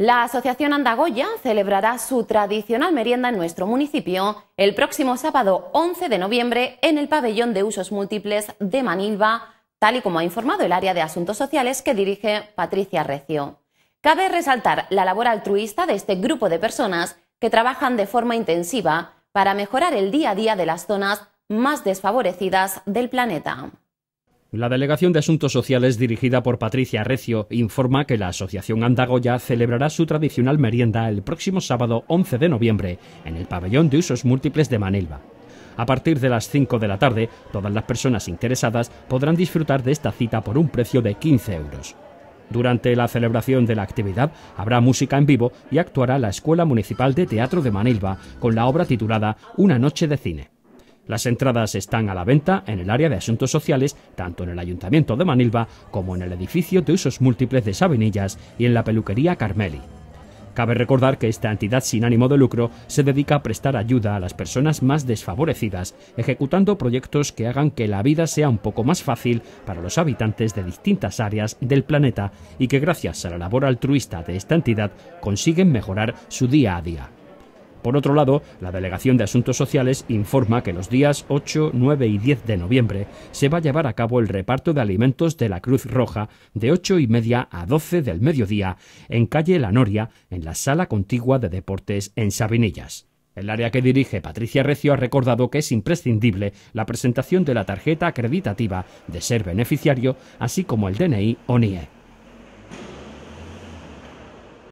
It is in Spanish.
La Asociación Andagoya celebrará su tradicional merienda en nuestro municipio el próximo sábado 11 de noviembre en el pabellón de usos múltiples de Manilva, tal y como ha informado el área de asuntos sociales que dirige Patricia Recio. Cabe resaltar la labor altruista de este grupo de personas que trabajan de forma intensiva para mejorar el día a día de las zonas más desfavorecidas del planeta. La Delegación de Asuntos Sociales dirigida por Patricia Recio informa que la Asociación Andagoya celebrará su tradicional merienda el próximo sábado 11 de noviembre en el Pabellón de Usos Múltiples de Manilva. A partir de las 5 de la tarde, todas las personas interesadas podrán disfrutar de esta cita por un precio de 15 euros. Durante la celebración de la actividad habrá música en vivo y actuará la Escuela Municipal de Teatro de Manilva con la obra titulada Una Noche de Cine. Las entradas están a la venta en el área de asuntos sociales, tanto en el Ayuntamiento de Manilva como en el edificio de usos múltiples de Sabinillas y en la peluquería Carmeli. Cabe recordar que esta entidad sin ánimo de lucro se dedica a prestar ayuda a las personas más desfavorecidas, ejecutando proyectos que hagan que la vida sea un poco más fácil para los habitantes de distintas áreas del planeta y que gracias a la labor altruista de esta entidad consiguen mejorar su día a día. Por otro lado, la Delegación de Asuntos Sociales informa que los días 8, 9 y 10 de noviembre se va a llevar a cabo el reparto de alimentos de la Cruz Roja de 8 y media a 12 del mediodía en calle La Noria, en la sala contigua de deportes en Sabinillas. El área que dirige Patricia Recio ha recordado que es imprescindible la presentación de la tarjeta acreditativa de ser beneficiario, así como el DNI o